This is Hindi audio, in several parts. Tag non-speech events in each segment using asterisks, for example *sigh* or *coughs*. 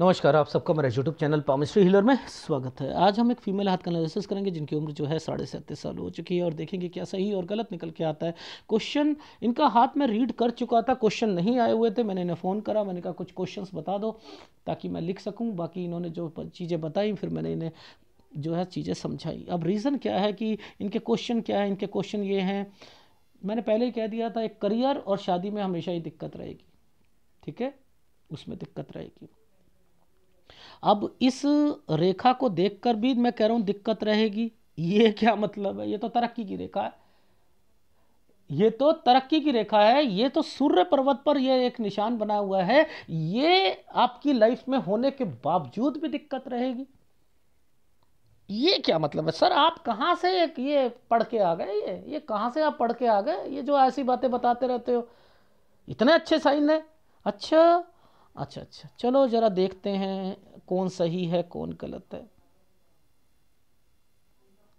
नमस्कार आप सबका मेरा यूट्यूब चैनल पामिस्ट्री हिलर में स्वागत है आज हम एक फीमेल हाथ का एनालिसिस करेंगे जिनकी उम्र जो है साढ़े सैंतीस साल हो चुकी है और देखेंगे क्या सही और गलत निकल के आता है क्वेश्चन इनका हाथ में रीड कर चुका था क्वेश्चन नहीं आए हुए थे मैंने इन्हें फ़ोन करा मैंने कहा कुछ क्वेश्चन बता दो ताकि मैं लिख सकूँ बाकी इन्होंने जो चीज़ें बताई फिर मैंने इन्हें जो है चीज़ें समझाई अब रीज़न क्या है कि इनके क्वेश्चन क्या है इनके क्वेश्चन ये हैं मैंने पहले ही कह दिया था एक करियर और शादी में हमेशा ही दिक्कत रहेगी ठीक है उसमें दिक्कत रहेगी अब इस रेखा को देखकर भी मैं कह रहा हूँ दिक्कत रहेगी ये क्या मतलब है ये तो तरक्की की रेखा है ये तो तरक्की की रेखा है ये तो सूर्य पर्वत पर यह एक निशान बना हुआ है ये आपकी लाइफ में होने के बावजूद भी दिक्कत रहेगी ये क्या मतलब है सर आप कहाँ से ये पढ़ के आ गए ये ये कहां से आप पढ़ के आ गए ये जो ऐसी बातें बताते रहते हो इतने अच्छे साइन है अच्छा अच्छा अच्छा चलो ज़रा देखते हैं कौन सही है कौन गलत है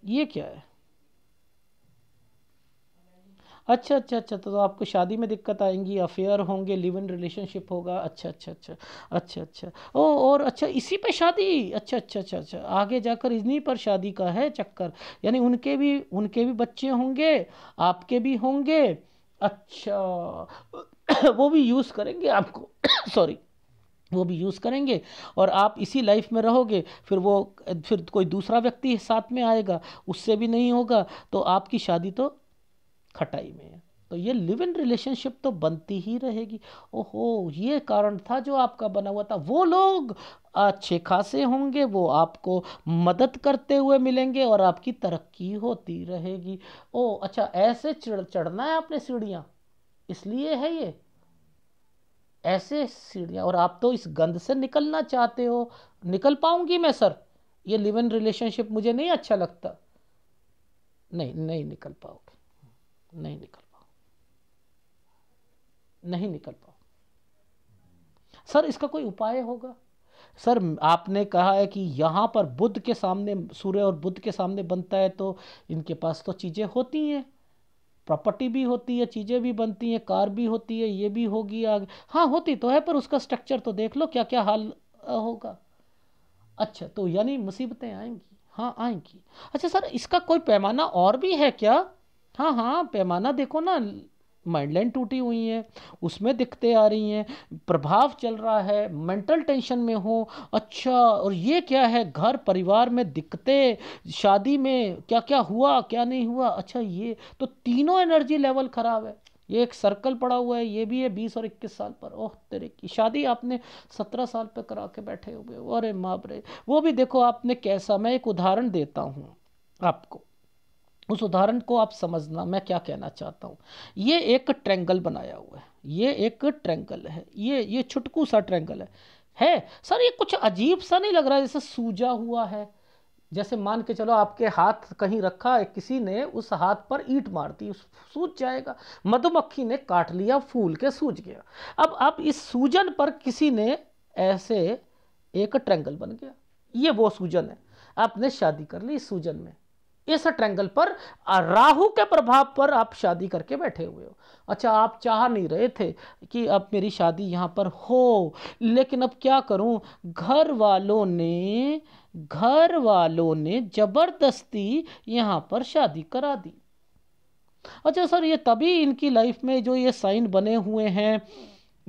ये क्या है अच्छा अच्छा अच्छा तो आपको शादी में दिक्कत आएंगी अफेयर होंगे लिव इन रिलेशनशिप होगा अच्छा अच्छा अच्छा अच्छा अच्छा ओ और अच्छा इसी पे शादी अच्छा अच्छा अच्छा अच्छा आगे जाकर इन्हीं पर शादी का है चक्कर यानी उनके भी उनके भी बच्चे होंगे आपके भी होंगे अच्छा वो भी यूज़ करेंगे आपको सॉरी *coughs* वो भी यूज़ करेंगे और आप इसी लाइफ में रहोगे फिर वो फिर कोई दूसरा व्यक्ति साथ में आएगा उससे भी नहीं होगा तो आपकी शादी तो खटाई में है तो ये लिव इन रिलेशनशिप तो बनती ही रहेगी ओहो ये कारण था जो आपका बना हुआ था वो लोग अच्छे खासे होंगे वो आपको मदद करते हुए मिलेंगे और आपकी तरक्की होती रहेगी ओ अच्छा ऐसे चढ़ चढ़ना है आपने सीढ़ियाँ इसलिए है ये ऐसे सीढ़ियाँ और आप तो इस गंद से निकलना चाहते हो निकल पाऊंगी मैं सर ये लिव इन रिलेशनशिप मुझे नहीं अच्छा लगता नहीं नहीं निकल पाओगे नहीं निकल पाओ नहीं निकल पाओ सर इसका कोई उपाय होगा सर आपने कहा है कि यहाँ पर बुद्ध के सामने सूर्य और बुद्ध के सामने बनता है तो इनके पास तो चीज़ें होती हैं प्रॉपर्टी भी होती है चीज़ें भी बनती हैं कार भी होती है ये भी होगी आगे हाँ होती तो है पर उसका स्ट्रक्चर तो देख लो क्या क्या हाल होगा अच्छा तो यानी मुसीबतें आएंगी हाँ आएंगी अच्छा सर इसका कोई पैमाना और भी है क्या हाँ हाँ पैमाना देखो ना माइंडलाइन टूटी हुई हैं उसमें दिखते आ रही हैं प्रभाव चल रहा है मेंटल टेंशन में हो अच्छा और ये क्या है घर परिवार में दिखते शादी में क्या क्या हुआ क्या नहीं हुआ अच्छा ये तो तीनों एनर्जी लेवल ख़राब है ये एक सर्कल पड़ा हुआ है ये भी है बीस और इक्कीस साल पर ओह तेरे की शादी आपने सत्रह साल पर करा के बैठे हुए अरे माँ वो भी देखो आपने कैसा मैं एक उदाहरण देता हूँ आपको उस उदाहरण को आप समझना मैं क्या कहना चाहता हूँ ये एक ट्रेंगल बनाया हुआ है ये एक ट्रेंगल है ये ये छुटकू सा ट्रेंगल है है सर ये कुछ अजीब सा नहीं लग रहा जैसे सूजा हुआ है जैसे मान के चलो आपके हाथ कहीं रखा है किसी ने उस हाथ पर ईट मार दी सूझ जाएगा मधुमक्खी ने काट लिया फूल के सूज गया अब अब इस सूजन पर किसी ने ऐसे एक ट्रेंगल बन गया ये वो सूजन है आपने शादी कर ली इस सूजन में इस ट्रैंगल पर राहु के प्रभाव पर आप शादी करके बैठे हुए हो अच्छा आप चाह नहीं रहे थे कि अब मेरी शादी यहाँ पर हो लेकिन अब क्या करूँ घर वालों ने घर वालों ने जबरदस्ती यहाँ पर शादी करा दी अच्छा सर ये तभी इनकी लाइफ में जो ये साइन बने हुए हैं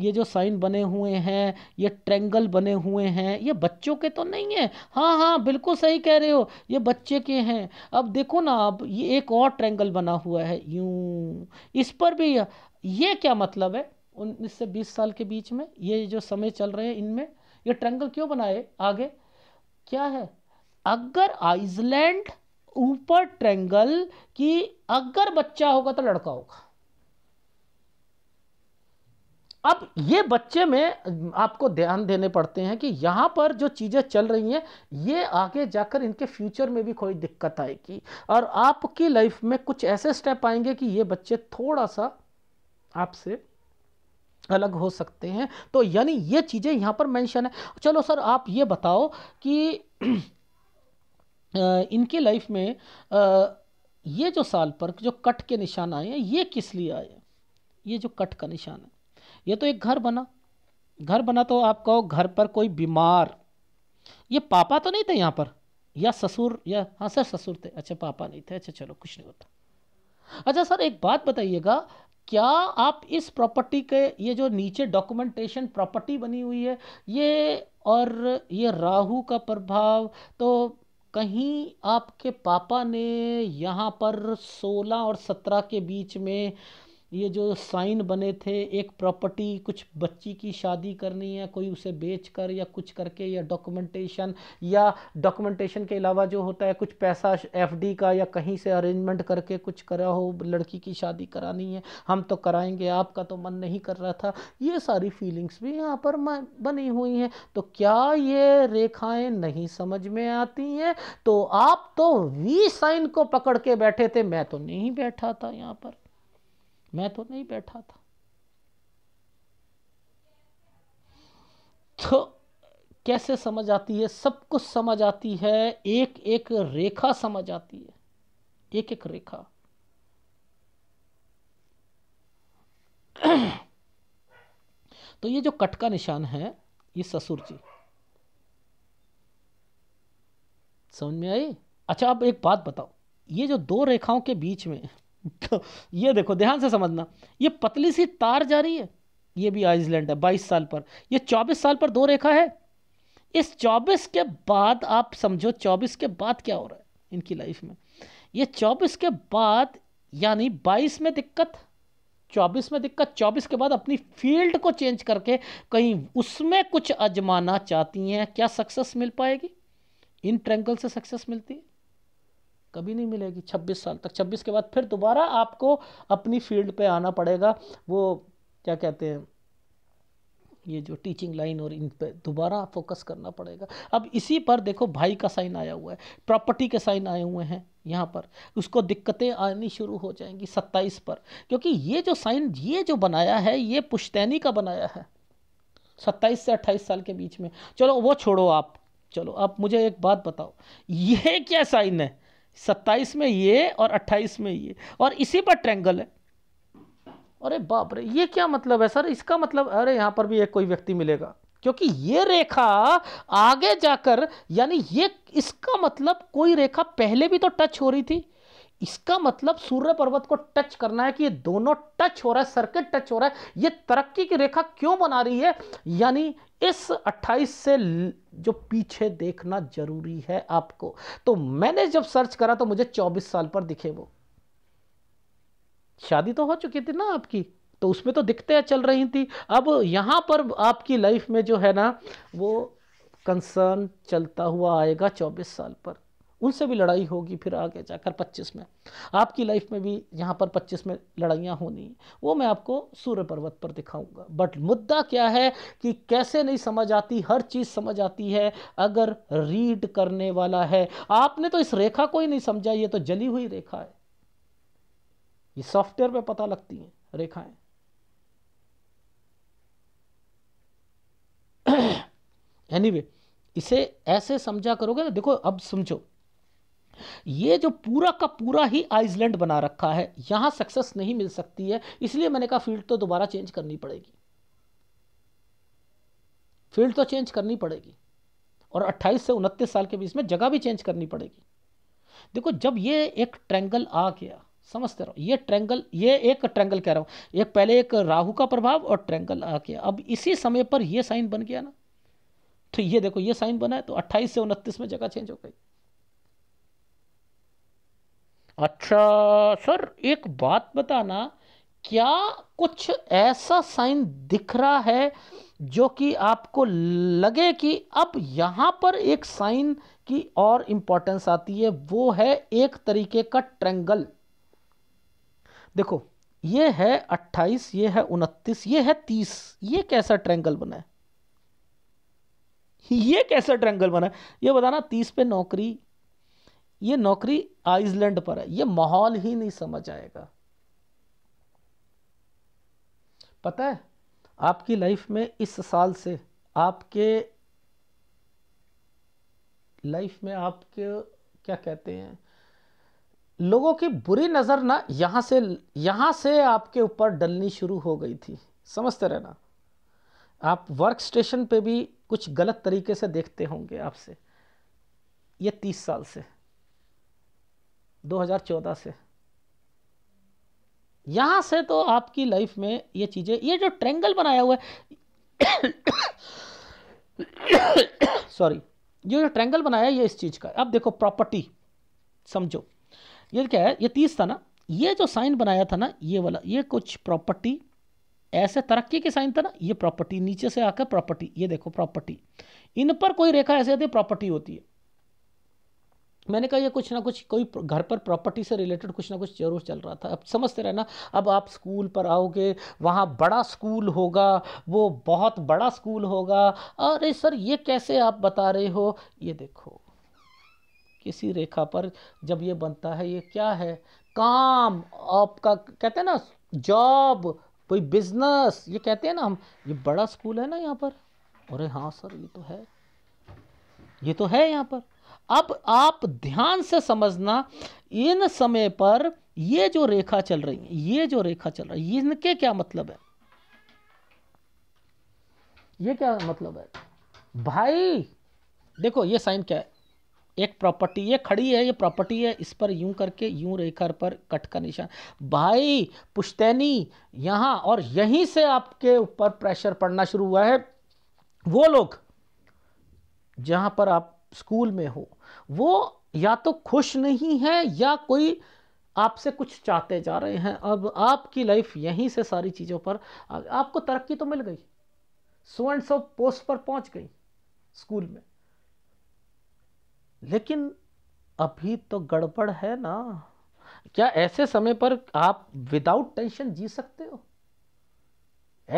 ये जो साइन बने हुए हैं ये ट्रेंगल बने हुए हैं ये बच्चों के तो नहीं है हाँ हाँ बिल्कुल सही कह रहे हो ये बच्चे के हैं अब देखो ना अब ये एक और ट्रेंगल बना हुआ है यूं इस पर भी ये क्या मतलब है उन्नीस से बीस साल के बीच में ये जो समय चल रहे हैं इनमें ये ट्रेंगल क्यों बनाए आगे क्या है अगर आइसलैंड ऊपर ट्रेंगल की अगर बच्चा होगा तो लड़का होगा अब ये बच्चे में आपको ध्यान देने पड़ते हैं कि यहाँ पर जो चीज़ें चल रही हैं ये आगे जाकर इनके फ्यूचर में भी कोई दिक्कत आएगी और आपकी लाइफ में कुछ ऐसे स्टेप आएंगे कि ये बच्चे थोड़ा सा आपसे अलग हो सकते हैं तो यानी ये चीज़ें यहाँ पर मेंशन है चलो सर आप ये बताओ कि इनकी लाइफ में ये जो साल पर जो कट के निशान आए हैं ये किस लिए आए हैं ये जो कट का निशान है ये तो एक घर बना घर बना तो आप कहो घर पर कोई बीमार ये पापा तो नहीं थे यहाँ पर या ससुर या हाँ सर ससुर थे अच्छा पापा नहीं थे अच्छा चलो कुछ नहीं होता अच्छा सर एक बात बताइएगा क्या आप इस प्रॉपर्टी के ये जो नीचे डॉक्यूमेंटेशन प्रॉपर्टी बनी हुई है ये और ये राहु का प्रभाव तो कहीं आपके पापा ने यहाँ पर 16 और 17 के बीच में ये जो साइन बने थे एक प्रॉपर्टी कुछ बच्ची की शादी करनी है कोई उसे बेच कर या कुछ करके या डॉक्यूमेंटेशन या डॉक्यूमेंटेशन के अलावा जो होता है कुछ पैसा एफडी का या कहीं से अरेंजमेंट करके कुछ करा हो लड़की की शादी करानी है हम तो कराएंगे आपका तो मन नहीं कर रहा था ये सारी फीलिंग्स भी यहाँ पर बनी हुई हैं तो क्या ये रेखाएँ नहीं समझ में आती हैं तो आप तो वी साइन को पकड़ के बैठे थे मैं तो नहीं बैठा था यहाँ पर मैं तो नहीं बैठा था तो कैसे समझ आती है सब कुछ समझ आती है एक एक रेखा समझ आती है एक एक रेखा तो ये जो कट का निशान है ये ससुर जी समझ में आई अच्छा अब एक बात बताओ ये जो दो रेखाओं के बीच में तो ये देखो ध्यान से समझना ये पतली सी तार जा रही है ये भी आइसलैंड है बाईस साल पर ये चौबीस साल पर दो रेखा है इस चौबीस के बाद आप समझो चौबीस के बाद क्या हो रहा है इनकी लाइफ में ये चौबीस के बाद यानी बाईस में दिक्कत चौबीस में दिक्कत चौबीस के बाद अपनी फील्ड को चेंज करके कहीं उसमें कुछ अजमाना चाहती हैं क्या सक्सेस मिल पाएगी इन ट्रैंगल से सक्सेस मिलती है कभी नहीं मिलेगी 26 साल तक 26 के बाद फिर दोबारा आपको अपनी फील्ड पे आना पड़ेगा वो क्या कहते हैं ये जो टीचिंग लाइन और इन पे दोबारा फोकस करना पड़ेगा अब इसी पर देखो भाई का साइन आया हुआ है प्रॉपर्टी के साइन आए हुए हैं यहाँ पर उसको दिक्कतें आनी शुरू हो जाएंगी सत्ताईस पर क्योंकि ये जो साइन ये जो बनाया है ये पुश्तैनी का बनाया है सत्ताईस से अट्ठाईस साल के बीच में चलो वो छोड़ो आप चलो आप मुझे एक बात बताओ ये क्या साइन है सत्ताईस में ये और अट्ठाईस में ये और इसी पर ट्रैंगल है अरे बाप रे ये क्या मतलब है सर इसका मतलब अरे यहाँ पर भी एक कोई व्यक्ति मिलेगा क्योंकि ये रेखा आगे जाकर यानी ये इसका मतलब कोई रेखा पहले भी तो टच हो रही थी इसका मतलब सूर्य पर्वत को टच करना है कि ये दोनों टच हो रहा है सर्किट टच हो रहा है ये तरक्की की रेखा क्यों बना रही है यानी इस 28 से जो पीछे देखना जरूरी है आपको तो मैंने जब सर्च करा तो मुझे 24 साल पर दिखे वो शादी तो हो चुकी थी ना आपकी तो उसमें तो दिखते चल रही थी अब यहां पर आपकी लाइफ में जो है ना वो कंसर्न चलता हुआ आएगा 24 साल पर उनसे भी लड़ाई होगी फिर आगे जाकर 25 में आपकी लाइफ में भी यहाँ पर 25 में लड़ाइयाँ होनी वो मैं आपको सूर्य पर्वत पर दिखाऊंगा बट मुद्दा क्या है कि कैसे नहीं समझ आती हर चीज़ समझ आती है अगर रीड करने वाला है आपने तो इस रेखा को ही नहीं समझा ये तो जली हुई रेखा है ये सॉफ्टवेयर पे पता लगती हैं रेखाएं एनीवे *clears throat* anyway, इसे ऐसे समझा करोगे ना देखो अब समझो ये जो पूरा का पूरा ही आइसलैंड बना रखा है यहां सक्सेस नहीं मिल सकती है इसलिए मैंने कहा फील्ड तो दोबारा चेंज करनी पड़ेगी फील्ड तो चेंज करनी पड़ेगी और 28 से उनतीस साल के बीच में जगह भी चेंज करनी पड़ेगी देखो जब ये एक ट्रैंगल आ गया समझते रहो ये ट्रैंगल ये एक ट्रैंगल कह रहा हूं एक पहले एक राहु का प्रभाव और ट्रैंगल आ गया अब इसी समय पर यह साइन बन गया ना तो ये देखो ये साइन बना है तो 28 से उनतीस में जगह चेंज हो गई अच्छा सर एक बात बताना क्या कुछ ऐसा साइन दिख रहा है जो कि आपको लगे कि अब यहाँ पर एक साइन की और इम्पोर्टेंस आती है वो है एक तरीके का ट्रेंगल देखो ये है 28 ये है 29 ये है 30 ये कैसा ट्रेंगल बना है ये कैसा ट्रेंगल बना है ये बताना 30 पे नौकरी ये नौकरी आइसलैंड पर है ये माहौल ही नहीं समझ आएगा पता है आपकी लाइफ में इस साल से आपके लाइफ में आपके क्या कहते हैं लोगों की बुरी नज़र ना यहाँ से यहाँ से आपके ऊपर डलनी शुरू हो गई थी समझते रहना आप वर्क स्टेशन पे भी कुछ गलत तरीके से देखते होंगे आपसे ये तीस साल से 2014 से यहां से तो आपकी लाइफ में ये चीज़ें ये जो ट्रेंगल बनाया हुआ है सॉरी *coughs* ये जो ट्रेंगल बनाया है ये इस चीज़ का अब देखो प्रॉपर्टी समझो ये क्या है ये तीस था ना ये जो साइन बनाया था ना ये वाला ये कुछ प्रॉपर्टी ऐसे तरक्की के साइन था ना ये प्रॉपर्टी नीचे से आकर प्रॉपर्टी ये देखो प्रॉपर्टी इन पर कोई रेखा ऐसे होती है प्रॉपर्टी होती है मैंने कहा ये कुछ ना कुछ कोई घर पर प्रॉपर्टी से रिलेटेड कुछ ना कुछ जरूर चल रहा था अब समझते रहना अब आप स्कूल पर आओगे वहाँ बड़ा स्कूल होगा वो बहुत बड़ा स्कूल होगा अरे सर ये कैसे आप बता रहे हो ये देखो किसी रेखा पर जब ये बनता है ये क्या है काम आपका कहते हैं ना जॉब कोई बिजनेस ये कहते हैं ना हम ये बड़ा स्कूल है ना यहाँ पर अरे हाँ सर ये तो है ये तो है यहाँ पर अब आप ध्यान से समझना इन समय पर ये जो रेखा चल रही है ये जो रेखा चल रही है इनके क्या मतलब है ये क्या मतलब है भाई देखो ये साइन क्या है एक प्रॉपर्टी ये खड़ी है ये प्रॉपर्टी है इस पर यूं करके यूं रेखा पर कट का निशान भाई पुश्तैनी यहां और यहीं से आपके ऊपर प्रेशर पड़ना शुरू हुआ है वो लोग जहां पर आप स्कूल में हो वो या तो खुश नहीं है या कोई आपसे कुछ चाहते जा रहे हैं अब आपकी लाइफ यहीं से सारी चीज़ों पर आपको तरक्की तो मिल गई सो एंड सो पोस्ट पर पहुंच गई स्कूल में लेकिन अभी तो गड़बड़ है ना क्या ऐसे समय पर आप विदाउट टेंशन जी सकते हो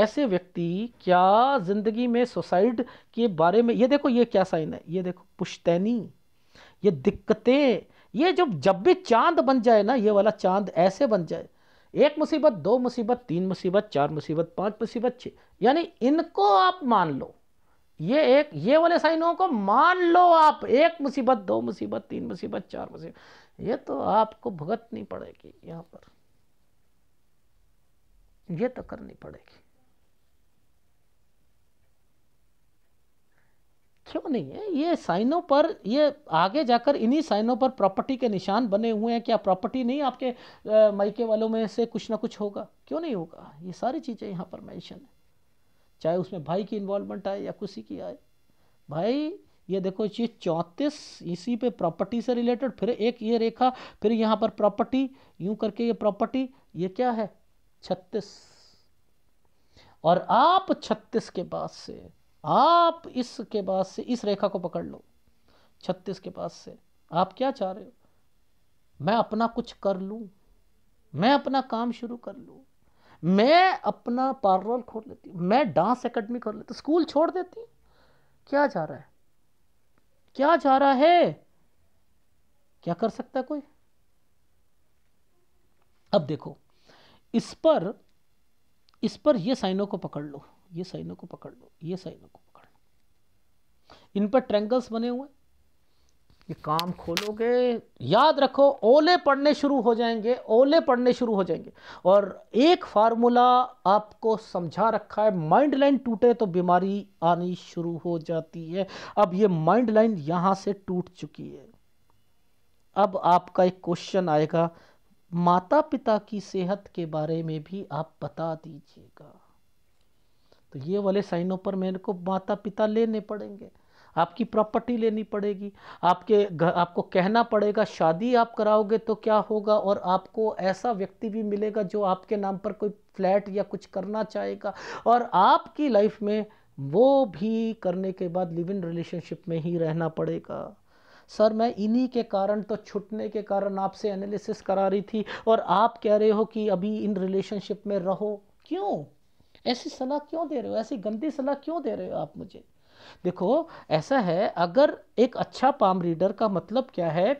ऐसे व्यक्ति क्या ज़िंदगी में सुसाइड के बारे में ये देखो ये क्या साइन है ये देखो पुश्तैनी ये दिक्कतें ये जब जब भी चांद बन जाए ना ये वाला चांद ऐसे बन जाए एक मुसीबत दो मुसीबत तीन मुसीबत चार मुसीबत पांच मुसीबत छः यानी इनको आप मान लो ये एक ये वाले साइनों को मान लो आप एक मुसीबत दो मुसीबत तीन मुसीबत चार मुसीबत ये तो आपको भुगतनी पड़ेगी यहाँ पर ये तो करनी पड़ेगी क्यों नहीं है ये साइनों पर ये आगे जाकर इन्हीं साइनों पर प्रॉपर्टी के निशान बने हुए हैं क्या प्रॉपर्टी नहीं आपके मायके वालों में से कुछ ना कुछ होगा क्यों नहीं होगा ये सारी चीज़ें यहाँ पर मैंशन है चाहे उसमें भाई की इन्वॉल्वमेंट आए या किसी की आए भाई ये देखो ये चौंतीस इसी पे प्रॉपर्टी से रिलेटेड फिर एक ये रेखा फिर यहाँ पर प्रॉपर्टी यूं करके ये प्रॉपर्टी ये क्या है छत्तीस और आप छत्तीस के बाद से आप इसके पास से इस रेखा को पकड़ लो छत्तीस के पास से आप क्या चाह रहे हो मैं अपना कुछ कर लूं मैं अपना काम शुरू कर लूं मैं अपना पार्लर खोल लेती मैं डांस एकेडमी खोल लेती स्कूल छोड़ देती क्या जा रहा है क्या जा रहा है क्या कर सकता है कोई अब देखो इस पर इस पर ये साइनों को पकड़ लो ये साइनों को पकड़ लो ये साइनों को पकड़ लो इन पर ट्रेंगल्स बने हुए ये काम खोलोगे याद रखो ओले पढ़ने शुरू हो जाएंगे ओले पढ़ने शुरू हो जाएंगे और एक फार्मूला आपको समझा रखा है माइंड लाइन टूटे तो बीमारी आनी शुरू हो जाती है अब ये माइंड लाइन यहां से टूट चुकी है अब आपका एक क्वेश्चन आएगा माता पिता की सेहत के बारे में भी आप बता दीजिएगा तो ये वाले साइनों पर मेरे को माता पिता लेने पड़ेंगे आपकी प्रॉपर्टी लेनी पड़ेगी आपके घर आपको कहना पड़ेगा शादी आप कराओगे तो क्या होगा और आपको ऐसा व्यक्ति भी मिलेगा जो आपके नाम पर कोई फ्लैट या कुछ करना चाहेगा और आपकी लाइफ में वो भी करने के बाद लिव इन रिलेशनशिप में ही रहना पड़ेगा सर मैं इन्हीं के कारण तो छुटने के कारण आपसे एनालिसिस करा रही थी और आप कह रहे हो कि अभी इन रिलेशनशिप में रहो क्यों ऐसी सलाह क्यों दे रहे हो ऐसी गंदी सलाह क्यों दे रहे हो आप मुझे देखो ऐसा है अगर एक अच्छा पाम रीडर का मतलब क्या है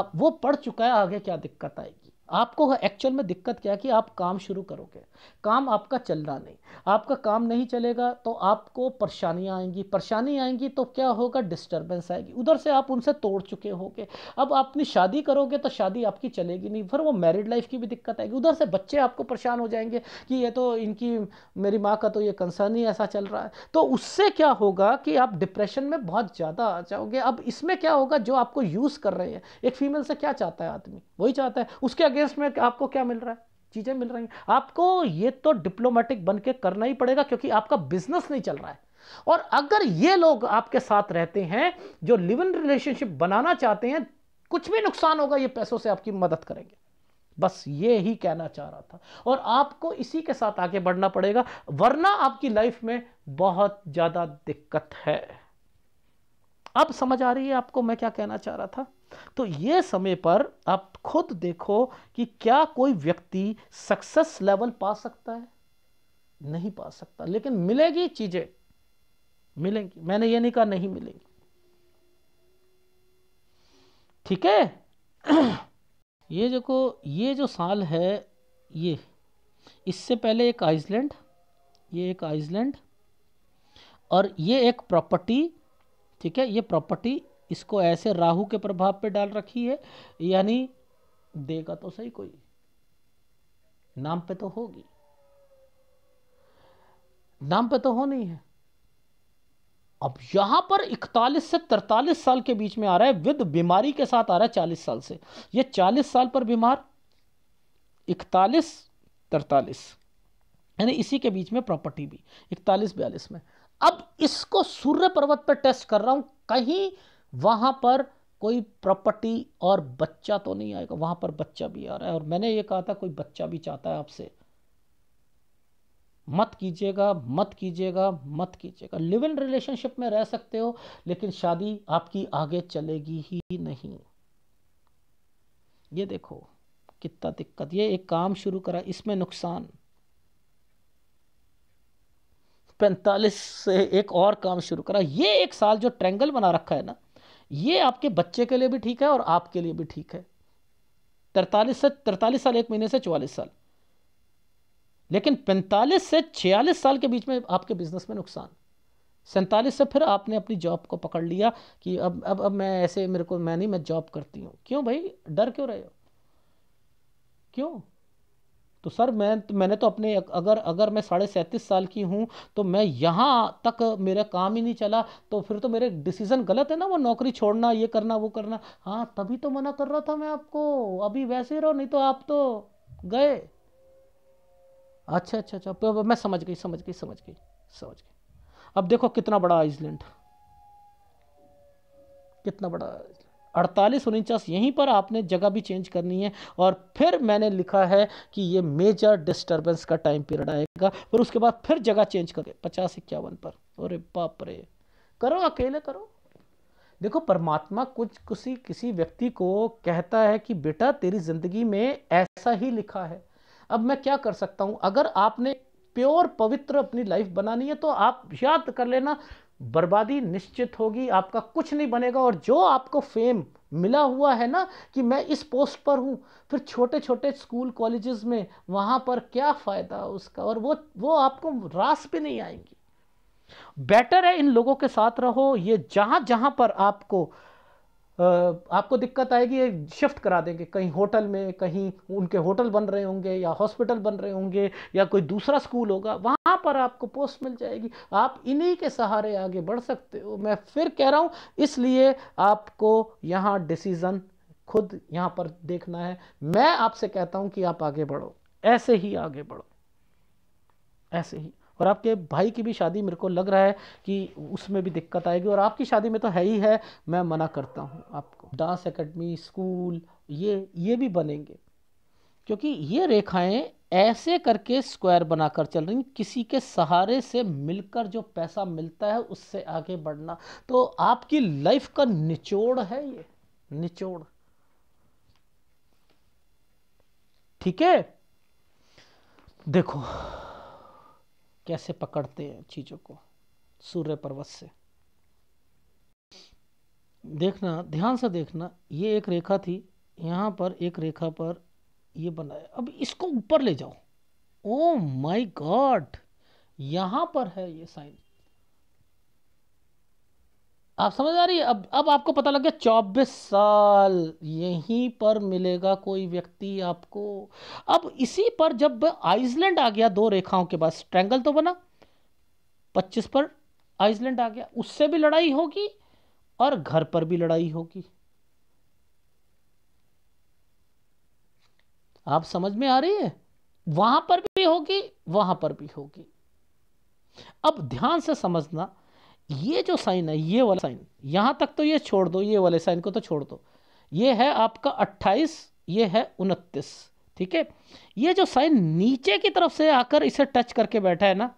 आप वो पढ़ चुका है आगे क्या दिक्कत आएगी आपको एक्चुअल में दिक्कत क्या है कि आप काम शुरू करोगे काम आपका चल रहा नहीं आपका काम नहीं चलेगा तो आपको परेशानियाँ आएंगी परेशानी आएंगी तो क्या होगा डिस्टर्बेंस आएगी उधर से आप उनसे तोड़ चुके होंगे अब आप अपनी शादी करोगे तो शादी आपकी चलेगी नहीं फिर वो मैरिड लाइफ की भी दिक्कत आएगी उधर से बच्चे आपको परेशान हो जाएंगे कि ये तो इनकी मेरी माँ का तो ये कंसर्न ही ऐसा चल रहा है तो उससे क्या होगा कि आप डिप्रेशन में बहुत ज़्यादा आ जाओगे अब इसमें क्या होगा जो आपको यूज़ कर रहे हैं एक फीमेल से क्या चाहता है आदमी वही चाहता है उसके अगेंस्ट में आपको क्या मिल रहा है चीज़ें मिल रही हैं आपको ये तो डिप्लोमेटिक बनके करना ही पड़ेगा क्योंकि आपका बिजनेस नहीं चल रहा है और अगर ये लोग आपके साथ रहते हैं जो लिव इन रिलेशनशिप बनाना चाहते हैं कुछ भी नुकसान होगा ये पैसों से आपकी मदद करेंगे बस ये ही कहना चाह रहा था और आपको इसी के साथ आगे बढ़ना पड़ेगा वरना आपकी लाइफ में बहुत ज़्यादा दिक्कत है अब समझ आ रही है आपको मैं क्या कहना चाह रहा था तो ये समय पर आप खुद देखो कि क्या कोई व्यक्ति सक्सेस लेवल पा सकता है नहीं पा सकता लेकिन मिलेगी चीज़ें मिलेंगी मैंने ये नहीं कहा नहीं मिलेंगी ठीक है *clears throat* ये देखो ये जो साल है ये इससे पहले एक आइसलैंड ये एक आइसलैंड और ये एक प्रॉपर्टी ठीक है ये प्रॉपर्टी इसको ऐसे राहु के प्रभाव पे डाल रखी है यानी देगा तो सही कोई नाम पे तो होगी नाम पे तो हो नहीं है अब यहां पर 41 से 43 साल के बीच में आ रहा है विद बीमारी के साथ आ रहा है 40 साल से ये 40 साल पर बीमार 41 43 यानी इसी के बीच में प्रॉपर्टी भी 41 बयालीस में अब इसको सूर्य पर्वत पर टेस्ट कर रहा हूं कहीं वहाँ पर कोई प्रॉपर्टी और बच्चा तो नहीं आएगा वहाँ पर बच्चा भी आ रहा है और मैंने ये कहा था कोई बच्चा भी चाहता है आपसे मत कीजिएगा मत कीजिएगा मत कीजिएगा लिव इन रिलेशनशिप में रह सकते हो लेकिन शादी आपकी आगे चलेगी ही नहीं ये देखो कितना दिक्कत ये एक काम शुरू करा इसमें नुकसान पैंतालीस से एक और काम शुरू करा ये एक साल जो ट्रेंगल बना रखा है ना ये आपके बच्चे के लिए भी ठीक है और आपके लिए भी ठीक है तरतालीस से तरतालीस साल एक महीने से चवालीस साल लेकिन पैंतालीस से छियालीस साल के बीच में आपके बिजनेस में नुकसान सैंतालीस से फिर आपने अपनी जॉब को पकड़ लिया कि अब अब अब मैं ऐसे मेरे को मैं नहीं मैं जॉब करती हूँ क्यों भाई डर क्यों रहे हो क्यों तो सर मैं तो मैंने तो अपने अगर अगर मैं साढ़े सैंतीस साल की हूँ तो मैं यहाँ तक मेरा काम ही नहीं चला तो फिर तो मेरे डिसीज़न गलत है ना वो नौकरी छोड़ना ये करना वो करना हाँ तभी तो मना कर रहा था मैं आपको अभी वैसे रहो नहीं तो आप तो गए अच्छा अच्छा अच्छा तो मैं समझ गई समझ गई समझ गई समझ गई अब देखो कितना बड़ा आइसलैंड कितना बड़ा अड़तालीस उनचास यहीं पर आपने जगह भी चेंज करनी है और फिर मैंने लिखा है कि ये मेजर डिस्टर्बेंस का टाइम पीरियड आएगा फिर उसके बाद फिर जगह चेंज करके पचास इक्यावन पर अरे बाप रे करो अकेले करो देखो परमात्मा कुछ किसी किसी व्यक्ति को कहता है कि बेटा तेरी ज़िंदगी में ऐसा ही लिखा है अब मैं क्या कर सकता हूँ अगर आपने प्योर पवित्र अपनी लाइफ बनानी है तो आप याद कर लेना बर्बादी निश्चित होगी आपका कुछ नहीं बनेगा और जो आपको फेम मिला हुआ है ना कि मैं इस पोस्ट पर हूँ फिर छोटे छोटे स्कूल कॉलेजेस में वहाँ पर क्या फ़ायदा उसका और वो वो आपको रास पे नहीं आएंगी बेटर है इन लोगों के साथ रहो ये जहाँ जहाँ पर आपको आपको दिक्कत आएगी शिफ्ट करा देंगे कहीं होटल में कहीं उनके होटल बन रहे होंगे या हॉस्पिटल बन रहे होंगे या कोई दूसरा स्कूल होगा वहाँ पर आपको पोस्ट मिल जाएगी आप इन्हीं के सहारे आगे बढ़ सकते हो मैं फिर कह रहा हूँ इसलिए आपको यहाँ डिसीज़न खुद यहाँ पर देखना है मैं आपसे कहता हूँ कि आप आगे बढ़ो ऐसे ही आगे बढ़ो ऐसे ही और आपके भाई की भी शादी मेरे को लग रहा है कि उसमें भी दिक्कत आएगी और आपकी शादी में तो है ही है मैं मना करता हूँ आपको डांस एकेडमी स्कूल ये ये भी बनेंगे क्योंकि ये रेखाएं ऐसे करके स्क्वायर बनाकर चल रही किसी के सहारे से मिलकर जो पैसा मिलता है उससे आगे बढ़ना तो आपकी लाइफ का निचोड़ है ये निचोड़ ठीक है देखो कैसे पकड़ते हैं चीज़ों को सूर्य पर्वत से देखना ध्यान से देखना ये एक रेखा थी यहाँ पर एक रेखा पर ये बनाया अब इसको ऊपर ले जाओ ओ माय गॉड यहाँ पर है ये साइन आप समझ आ रही है अब अब आपको पता लग गया चौबीस साल यहीं पर मिलेगा कोई व्यक्ति आपको अब इसी पर जब आइसलैंड आ गया दो रेखाओं के पास स्ट्रैंगल तो बना पच्चीस पर आइसलैंड आ गया उससे भी लड़ाई होगी और घर पर भी लड़ाई होगी आप समझ में आ रही है वहां पर भी होगी वहां पर भी होगी अब ध्यान से समझना ये जो साइन है ये वाला साइन यहाँ तक तो ये छोड़ दो ये वाले साइन को तो छोड़ दो ये है आपका अट्ठाईस ये है उनतीस ठीक है ये जो साइन नीचे की तरफ से आकर इसे टच करके बैठा है ना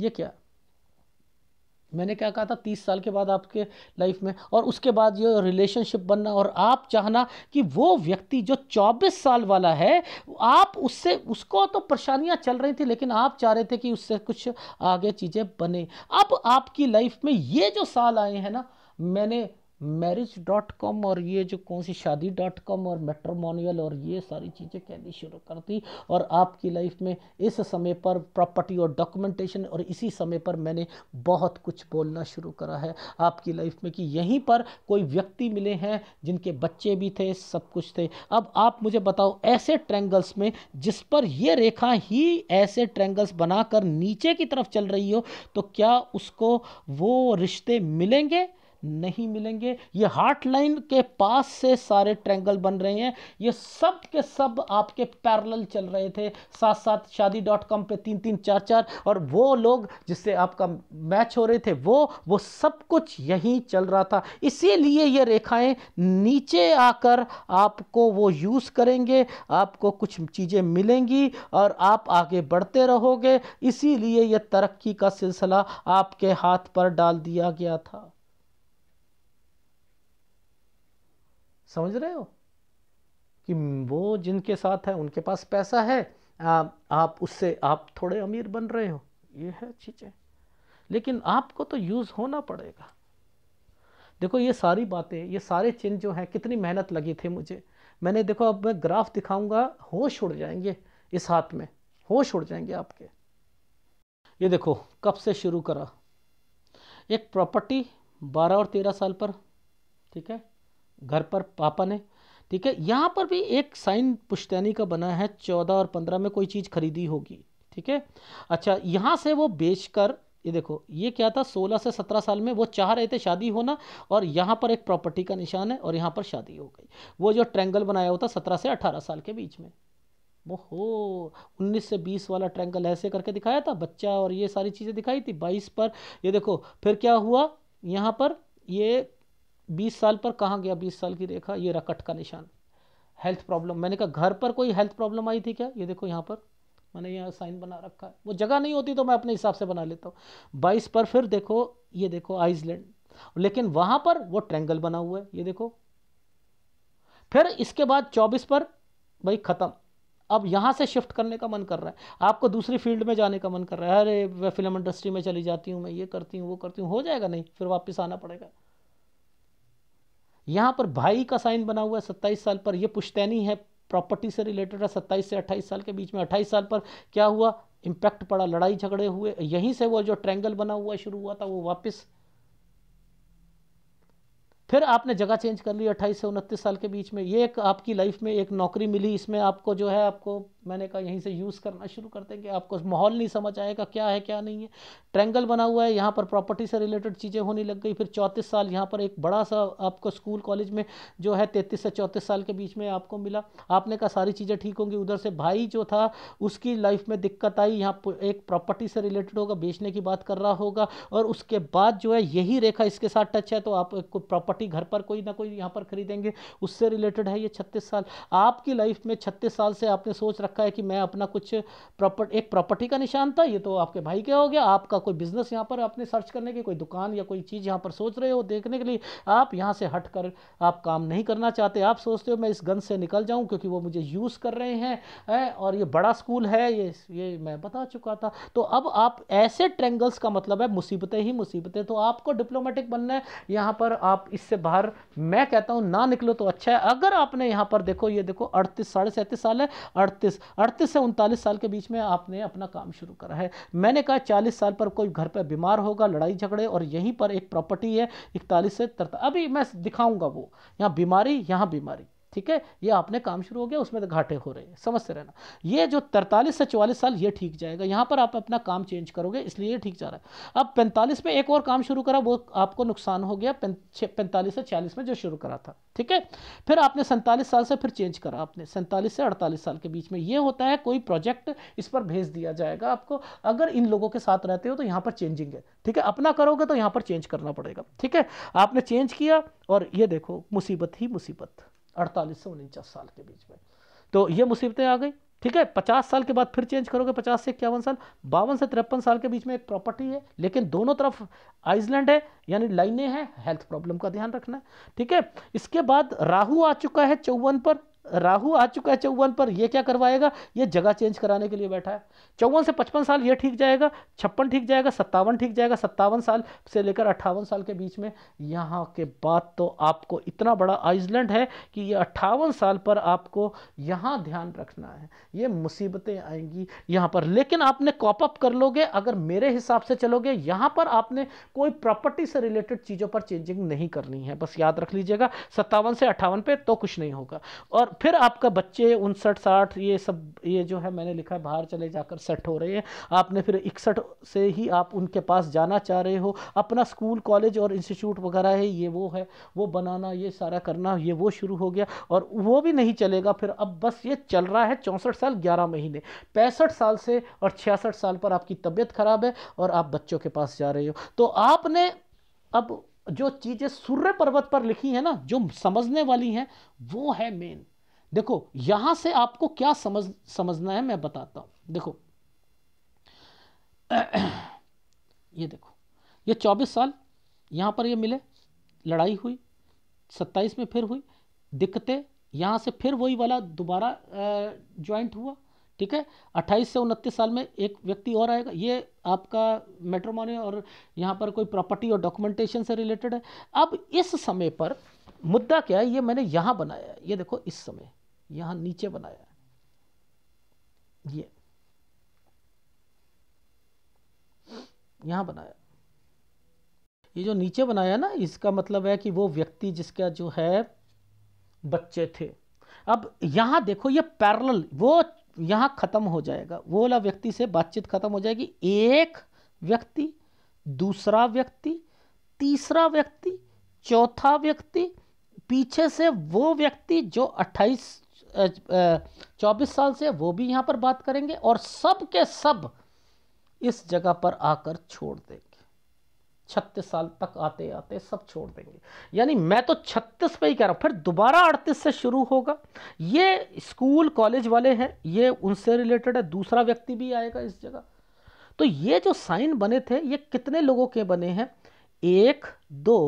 ये क्या मैंने क्या कहा था तीस साल के बाद आपके लाइफ में और उसके बाद ये रिलेशनशिप बनना और आप चाहना कि वो व्यक्ति जो चौबीस साल वाला है आप उससे उसको तो परेशानियां चल रही थी लेकिन आप चाह रहे थे कि उससे कुछ आगे चीज़ें बने अब आपकी लाइफ में ये जो साल आए हैं ना मैंने मैरिज डॉट कॉम और ये जो कौन सी शादी डॉट कॉम और मेट्रोमोनियल और ये सारी चीज़ें कहनी शुरू कर दी और आपकी लाइफ में इस समय पर प्रॉपर्टी और डॉक्यूमेंटेशन और इसी समय पर मैंने बहुत कुछ बोलना शुरू करा है आपकी लाइफ में कि यहीं पर कोई व्यक्ति मिले हैं जिनके बच्चे भी थे सब कुछ थे अब आप मुझे बताओ ऐसे ट्रैंगल्स में जिस पर यह रेखा ही ऐसे ट्रैंगल्स बनाकर नीचे की तरफ चल रही हो तो क्या उसको वो रिश्ते मिलेंगे नहीं मिलेंगे ये हार्ट लाइन के पास से सारे ट्रेंगल बन रहे हैं ये सब के सब आपके पैरेलल चल रहे थे साथ साथ शादी डॉट कॉम पर तीन तीन चार चार और वो लोग जिससे आपका मैच हो रहे थे वो वो सब कुछ यहीं चल रहा था इसीलिए ये रेखाएं नीचे आकर आपको वो यूज़ करेंगे आपको कुछ चीज़ें मिलेंगी और आप आगे बढ़ते रहोगे इसीलिए ये तरक्की का सिलसिला आपके हाथ पर डाल दिया गया था समझ रहे हो कि वो जिनके साथ है उनके पास पैसा है आ, आप उससे आप थोड़े अमीर बन रहे हो ये है चीज़ें लेकिन आपको तो यूज़ होना पड़ेगा देखो ये सारी बातें ये सारे चिन्ह जो हैं कितनी मेहनत लगी थी मुझे मैंने देखो अब मैं ग्राफ दिखाऊंगा होश उड़ जाएंगे इस हाथ में होश उड़ जाएंगे आपके ये देखो कब से शुरू करा एक प्रॉपर्टी बारह और तेरह साल पर ठीक है घर पर पापा ने ठीक है यहाँ पर भी एक साइन पुश्तैनी का बना है चौदह और पंद्रह में कोई चीज़ खरीदी होगी ठीक है अच्छा यहाँ से वो बेच कर ये देखो ये क्या था सोलह से सत्रह साल में वो चाह रहे थे शादी होना और यहाँ पर एक प्रॉपर्टी का निशान है और यहाँ पर शादी हो गई वो जो ट्रैंगल बनाया होता सत्रह से अठारह साल के बीच में वो हो उन्नीस से बीस वाला ट्रैंगल ऐसे करके दिखाया था बच्चा और ये सारी चीज़ें दिखाई थी बाईस पर ये देखो फिर क्या हुआ यहाँ पर ये बीस साल पर कहाँ गया बीस साल की रेखा ये रकट का निशान हेल्थ प्रॉब्लम मैंने कहा घर पर कोई हेल्थ प्रॉब्लम आई थी क्या ये देखो यहाँ पर मैंने यहाँ साइन बना रखा है वो जगह नहीं होती तो मैं अपने हिसाब से बना लेता हूँ बाईस पर फिर देखो ये देखो आइसलैंड लेकिन वहाँ पर वो ट्रैंगल बना हुआ है ये देखो फिर इसके बाद चौबीस पर भाई ख़त्म अब यहाँ से शिफ्ट करने का मन कर रहा है आपको दूसरी फील्ड में जाने का मन कर रहा है अरे फिल्म इंडस्ट्री में चली जाती हूँ मैं ये करती हूँ वो करती हूँ हो जाएगा नहीं फिर वापस आना पड़ेगा यहाँ पर भाई का साइन बना हुआ है सत्ताईस साल पर यह पुश्तैनी है प्रॉपर्टी से रिलेटेड है सत्ताईस से अट्ठाईस साल के बीच में अट्ठाईस साल पर क्या हुआ इम्पैक्ट पड़ा लड़ाई झगड़े हुए यहीं से वो जो ट्रैंगल बना हुआ शुरू हुआ था वो वापस फिर आपने जगह चेंज कर ली अट्ठाईस से उनतीस साल के बीच में ये एक आपकी लाइफ में एक नौकरी मिली इसमें आपको जो है आपको मैंने कहा यहीं से यूज़ करना शुरू कर देंगे आपको माहौल नहीं समझ आएगा क्या है क्या नहीं है ट्रैंगल बना हुआ है यहाँ पर प्रॉपर्टी से रिलेटेड चीज़ें होने लग गई फिर चौंतीस साल यहाँ पर एक बड़ा सा आपको स्कूल कॉलेज में जो है तैंतीस से चौंतीस साल के बीच में आपको मिला आपने कहा सारी चीज़ें ठीक होंगी उधर से भाई जो था उसकी लाइफ में दिक्कत आई यहाँ एक प्रॉपर्टी से रिलेटेड होगा बेचने की बात कर रहा होगा और उसके बाद जो है यही रेखा इसके साथ टच है तो आपको प्रॉपर्टी प्रॉपर्टी घर पर कोई ना कोई यहाँ पर खरीदेंगे उससे रिलेटेड है ये छत्तीस साल आपकी लाइफ में छत्तीस साल से आपने सोच रखा है कि मैं अपना कुछ प्रॉपर्टी एक प्रॉपर्टी का निशान था ये तो आपके भाई क्या हो गया आपका कोई बिजनेस यहाँ पर आपने सर्च करने की कोई दुकान या कोई चीज़ यहाँ पर सोच रहे हो देखने के लिए आप यहाँ से हट आप काम नहीं करना चाहते आप सोचते हो मैं इस गन से निकल जाऊँ क्योंकि वो मुझे यूज़ कर रहे हैं और ये बड़ा स्कूल है ये ये मैं बता चुका था तो अब आप ऐसे ट्रेंगल्स का मतलब है मुसीबतें ही मुसीबतें तो आपको डिप्लोमेटिक बनना है यहाँ पर आप इससे से बाहर मैं कहता हूं ना निकलो तो अच्छा है अगर आपने यहां पर देखो ये देखो अड़तीस साढ़े सैंतीस साल है अड़तीस अड़तीस से उनतालीस साल के बीच में आपने अपना काम शुरू करा है मैंने कहा चालीस साल पर कोई घर पर बीमार होगा लड़ाई झगड़े और यहीं पर एक प्रॉपर्टी है इकतालीस से तरता अभी मैं दिखाऊंगा वो यहाँ बीमारी यहाँ बीमारी ठीक है ये आपने काम शुरू हो गया उसमें तो घाटे हो रहे हैं समझते रहना ये जो तैंतालीस से चवालीस साल ये ठीक जाएगा यहाँ पर आप अपना काम चेंज करोगे इसलिए ये ठीक जा रहा है अब पैंतालीस में एक और काम शुरू करा वो आपको नुकसान हो गया पैंतालीस से चालीस में जो शुरू करा था ठीक है फिर आपने सैंतालीस साल से फिर चेंज करा आपने सैंतालीस से अड़तालीस साल के बीच में ये होता है कोई प्रोजेक्ट इस पर भेज दिया जाएगा आपको अगर इन लोगों के साथ रहते हो तो यहाँ पर चेंजिंग है ठीक है अपना करोगे तो यहाँ पर चेंज करना पड़ेगा ठीक है आपने चेंज किया और ये देखो मुसीबत ही मुसीबत अड़तालीस से उनचास साल के बीच में तो ये मुसीबतें आ गई ठीक है पचास साल के बाद फिर चेंज करोगे पचास से इक्यावन साल बावन से तिरपन साल के बीच में एक प्रॉपर्टी है लेकिन दोनों तरफ आइसलैंड है यानी लाइनें हैं हेल्थ प्रॉब्लम का ध्यान रखना है ठीक है इसके बाद राहु आ चुका है चौवन पर राहु आ चुका है चौवन पर ये क्या करवाएगा ये जगह चेंज कराने के लिए बैठा है चौवन से पचपन साल ये ठीक जाएगा छप्पन ठीक जाएगा सत्तावन ठीक जाएगा सत्तावन साल से लेकर अट्ठावन साल के बीच में यहाँ के बाद तो आपको इतना बड़ा आइसलैंड है कि ये अट्ठावन साल पर आपको यहाँ ध्यान रखना है ये मुसीबतें आएंगी यहाँ पर लेकिन आपने कॉप अप कर लोगे अगर मेरे हिसाब से चलोगे यहाँ पर आपने कोई प्रॉपर्टी से रिलेटेड चीज़ों पर चेंजिंग नहीं करनी है बस याद रख लीजिएगा सत्तावन से अट्ठावन पे तो कुछ नहीं होगा और फिर आपका बच्चे उनसठ साठ ये सब ये जो है मैंने लिखा है बाहर चले जाकर सेट हो रहे हैं आपने फिर इकसठ से ही आप उनके पास जाना चाह रहे हो अपना स्कूल कॉलेज और इंस्टीट्यूट वगैरह है ये वो है वो बनाना ये सारा करना ये वो शुरू हो गया और वो भी नहीं चलेगा फिर अब बस ये चल रहा है चौंसठ साल ग्यारह महीने पैंसठ साल से और छियासठ साल पर आपकी तबीयत ख़राब है और आप बच्चों के पास जा रहे हो तो आपने अब जो चीज़ें सूर्य पर्वत पर लिखी है ना जो समझने वाली हैं वो है मेन देखो यहां से आपको क्या समझ समझना है मैं बताता हूं देखो *clears throat* ये देखो ये चौबीस साल यहां पर ये मिले लड़ाई हुई सत्ताईस में फिर हुई दिक्कतें यहां से फिर वही वाला दोबारा ज्वाइंट हुआ ठीक है अट्ठाईस से उनतीस साल में एक व्यक्ति और आएगा ये आपका मेट्रोमोनी और यहां पर कोई प्रॉपर्टी और डॉक्यूमेंटेशन से रिलेटेड है अब इस समय पर मुद्दा क्या है ये मैंने यहां बनाया है ये देखो इस समय यहां नीचे बनाया ये यहां बनाया ये जो नीचे बनाया ना इसका मतलब है कि वो व्यक्ति जिसका जो है बच्चे थे अब यहां देखो ये पैरल वो यहां ख़त्म हो जाएगा वो वाला व्यक्ति से बातचीत ख़त्म हो जाएगी एक व्यक्ति दूसरा व्यक्ति तीसरा व्यक्ति चौथा व्यक्ति पीछे से वो व्यक्ति जो 28 चौबीस साल से वो भी यहाँ पर बात करेंगे और सब के सब इस जगह पर आकर छोड़ देंगे छत्तीस साल तक आते आते सब छोड़ देंगे यानी मैं तो छत्तीस पे ही कह रहा हूँ फिर दोबारा अड़तीस से शुरू होगा ये स्कूल कॉलेज वाले हैं ये उनसे रिलेटेड है दूसरा व्यक्ति भी आएगा इस जगह तो ये जो साइन बने थे ये कितने लोगों के बने हैं एक दो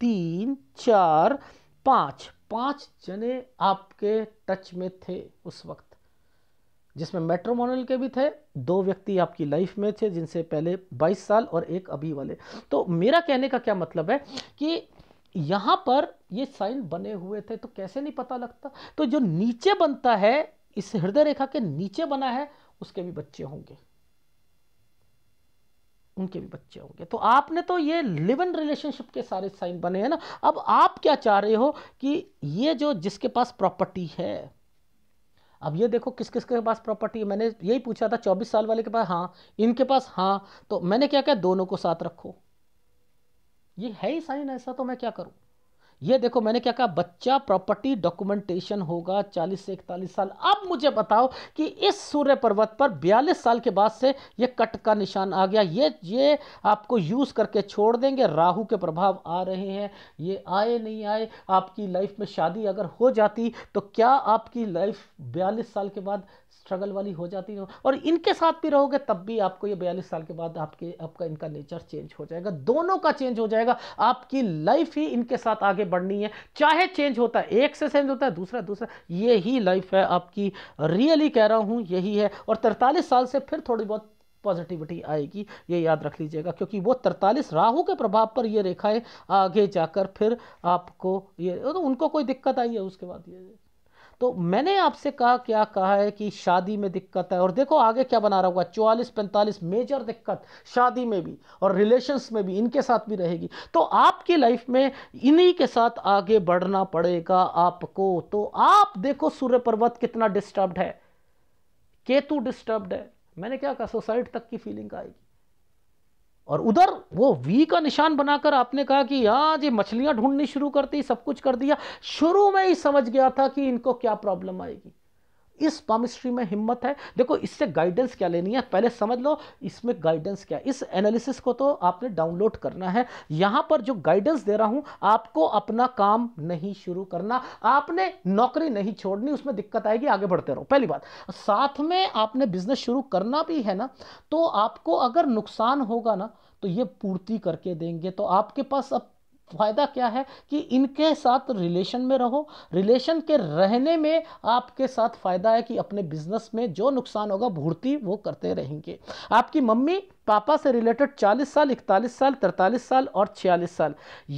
तीन चार पाँच पांच जने आपके टच में थे उस वक्त जिसमें मेट्रोमोनल के भी थे दो व्यक्ति आपकी लाइफ में थे जिनसे पहले 22 साल और एक अभी वाले तो मेरा कहने का क्या मतलब है कि यहां पर ये साइन बने हुए थे तो कैसे नहीं पता लगता तो जो नीचे बनता है इस हृदय रेखा के नीचे बना है उसके भी बच्चे होंगे उनके भी बच्चे होंगे तो आपने तो ये लिव इन रिलेशनशिप के सारे साइन बने हैं ना अब आप क्या चाह रहे हो कि ये जो जिसके पास प्रॉपर्टी है अब ये देखो किस किस के पास प्रॉपर्टी है मैंने यही पूछा था चौबीस साल वाले के पास हाँ इनके पास हाँ तो मैंने क्या कहा दोनों को साथ रखो ये है ही साइन ऐसा तो मैं क्या करूँ ये देखो मैंने क्या कहा बच्चा प्रॉपर्टी डॉक्यूमेंटेशन होगा 40 से 41 साल अब मुझे बताओ कि इस सूर्य पर्वत पर 42 साल के बाद से ये कट का निशान आ गया ये ये आपको यूज़ करके छोड़ देंगे राहु के प्रभाव आ रहे हैं ये आए नहीं आए आपकी लाइफ में शादी अगर हो जाती तो क्या आपकी लाइफ बयालीस साल के बाद स्ट्रगल वाली हो जाती है और इनके साथ भी रहोगे तब भी आपको ये बयालीस साल के बाद आपके आपका इनका नेचर चेंज हो जाएगा दोनों का चेंज हो जाएगा आपकी लाइफ ही इनके साथ आगे बढ़नी है चाहे चेंज होता है एक से चेंज होता है दूसरा दूसरा ये ही लाइफ है आपकी रियली कह रहा हूँ यही है और तरतालीस साल से फिर थोड़ी बहुत पॉजिटिविटी आएगी ये याद रख लीजिएगा क्योंकि वो तरतालीस राहु के प्रभाव पर ये रेखाएं आगे जाकर फिर आपको ये तो उनको कोई दिक्कत आई है उसके बाद ये तो मैंने आपसे कहा क्या कहा है कि शादी में दिक्कत है और देखो आगे क्या बना रहा होगा चौवालीस पैंतालीस मेजर दिक्कत शादी में भी और रिलेशन में भी इनके साथ भी रहेगी तो आपकी लाइफ में इन्हीं के साथ आगे बढ़ना पड़ेगा आपको तो आप देखो सूर्य पर्वत कितना डिस्टर्ब्ड है केतु डिस्टर्ब्ड है मैंने क्या कहा सुसाइड तक की फीलिंग आएगी और उधर वो वी का निशान बनाकर आपने कहा कि यार ये मछलियाँ ढूंढनी शुरू करती सब कुछ कर दिया शुरू में ही समझ गया था कि इनको क्या प्रॉब्लम आएगी इस पामिस्ट्री में हिम्मत है देखो इससे गाइडेंस क्या लेनी है पहले समझ लो इसमें गाइडेंस क्या इस एनालिसिस को तो आपने डाउनलोड करना है यहां पर जो गाइडेंस दे रहा हूं आपको अपना काम नहीं शुरू करना आपने नौकरी नहीं छोड़नी उसमें दिक्कत आएगी आगे बढ़ते रहो पहली बात साथ में आपने बिजनेस शुरू करना भी है ना तो आपको अगर नुकसान होगा ना तो ये पूर्ति करके देंगे तो आपके पास अब फ़ायदा क्या है कि इनके साथ रिलेशन में रहो रिलेशन के रहने में आपके साथ फ़ायदा है कि अपने बिजनेस में जो नुकसान होगा भूर्ती वो करते रहेंगे आपकी मम्मी पापा से रिलेटेड 40 साल 41 साल 43 साल और 46 साल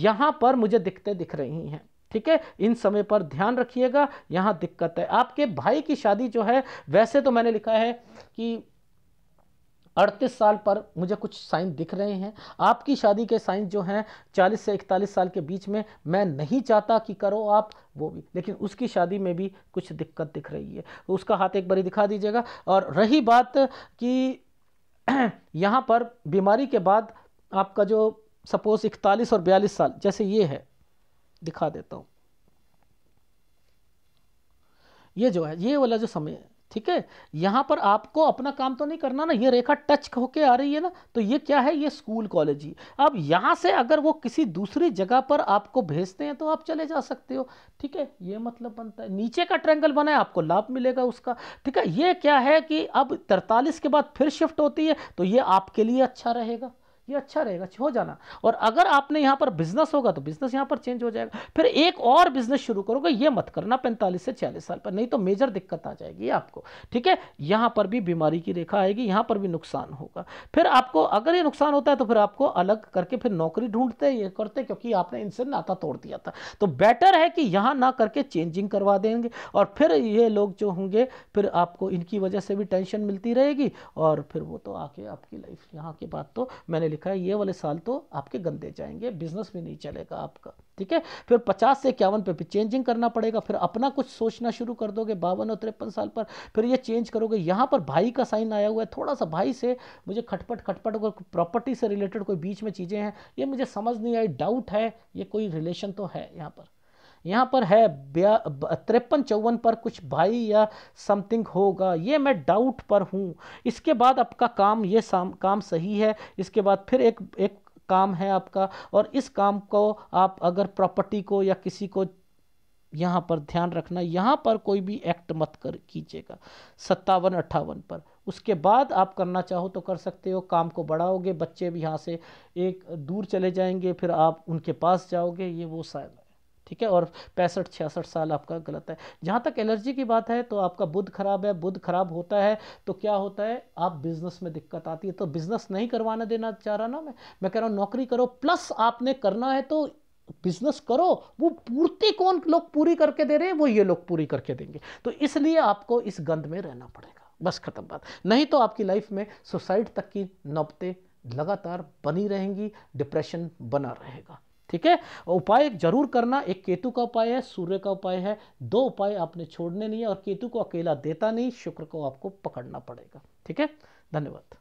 यहाँ पर मुझे दिखते दिख रही हैं ठीक है इन समय पर ध्यान रखिएगा यहाँ दिक्कत है आपके भाई की शादी जो है वैसे तो मैंने लिखा है कि अड़तीस साल पर मुझे कुछ साइन दिख रहे हैं आपकी शादी के साइन जो हैं चालीस से इकतालीस साल के बीच में मैं नहीं चाहता कि करो आप वो भी लेकिन उसकी शादी में भी कुछ दिक्कत दिख रही है तो उसका हाथ एक बारी दिखा दीजिएगा और रही बात कि *clears throat* यहाँ पर बीमारी के बाद आपका जो सपोज इकतालीस और बयालीस साल जैसे ये है दिखा देता हूँ ये जो है ये वाला जो समय है ठीक है यहाँ पर आपको अपना काम तो नहीं करना ना ये रेखा टच होके आ रही है ना तो ये क्या है ये स्कूल कॉलेज ही अब यहाँ से अगर वो किसी दूसरी जगह पर आपको भेजते हैं तो आप चले जा सकते हो ठीक है ये मतलब बनता है नीचे का ट्रैंगल बनाए आपको लाभ मिलेगा उसका ठीक है ये क्या है कि अब तरतालीस के बाद फिर शिफ्ट होती है तो ये आपके लिए अच्छा रहेगा ये अच्छा रहेगा अच्छा, हो जाना और अगर आपने यहाँ पर बिजनेस होगा तो बिजनेस यहाँ पर चेंज हो जाएगा फिर एक और बिजनेस शुरू करोगे ये मत करना पैंतालीस से छियालीस साल पर नहीं तो मेजर दिक्कत आ जाएगी आपको ठीक है यहाँ पर भी बीमारी की रेखा आएगी यहाँ पर भी नुकसान होगा फिर आपको अगर ये नुकसान होता है तो फिर आपको अलग करके फिर नौकरी ढूंढते ये करते क्योंकि आपने इनसे नाता तोड़ दिया था तो बेटर है कि यहाँ ना करके चेंजिंग करवा देंगे और फिर ये लोग जो होंगे फिर आपको इनकी वजह से भी टेंशन मिलती रहेगी और फिर वो तो आके आपकी लाइफ यहाँ की बात तो मैंने लिखा है ये वाले साल तो आपके गंदे जाएंगे बिजनेस भी नहीं चलेगा आपका ठीक है फिर पचास से इक्यावन पे भी चेंजिंग करना पड़ेगा फिर अपना कुछ सोचना शुरू कर दोगे बावन और तिरपन साल पर फिर ये चेंज करोगे यहाँ पर भाई का साइन आया हुआ है थोड़ा सा भाई से मुझे खटपट खटपट अगर प्रॉपर्टी से रिलेटेड कोई बीच में चीज़ें हैं ये मुझे समझ नहीं आई डाउट है ये कोई रिलेशन तो है यहाँ पर यहाँ पर है तिरपन चौवन पर कुछ भाई या समथिंग होगा ये मैं डाउट पर हूँ इसके बाद आपका काम ये साम, काम सही है इसके बाद फिर एक एक काम है आपका और इस काम को आप अगर प्रॉपर्टी को या किसी को यहाँ पर ध्यान रखना यहाँ पर कोई भी एक्ट मत कर कीजिएगा सत्तावन अट्ठावन पर उसके बाद आप करना चाहो तो कर सकते हो काम को बढ़ाओगे बच्चे भी यहाँ से एक दूर चले जाएंगे फिर आप उनके पास जाओगे ये वो शायद ठीक है और पैंसठ छियासठ साल आपका गलत है जहाँ तक एलर्जी की बात है तो आपका बुध खराब है बुध खराब होता है तो क्या होता है आप बिजनेस में दिक्कत आती है तो बिजनेस नहीं करवाना देना चाह रहा ना मैं मैं कह रहा हूँ नौकरी करो प्लस आपने करना है तो बिजनेस करो वो पूर्ति कौन लोग पूरी करके दे रहे हैं वो ये लोग पूरी करके देंगे तो इसलिए आपको इस गंध में रहना पड़ेगा बस खत्म बात नहीं तो आपकी लाइफ में सुसाइड तक की नौबतें लगातार बनी रहेंगी डिप्रेशन बना रहेगा ठीक है उपाय जरूर करना एक केतु का उपाय है सूर्य का उपाय है दो उपाय आपने छोड़ने नहीं है और केतु को अकेला देता नहीं शुक्र को आपको पकड़ना पड़ेगा ठीक है धन्यवाद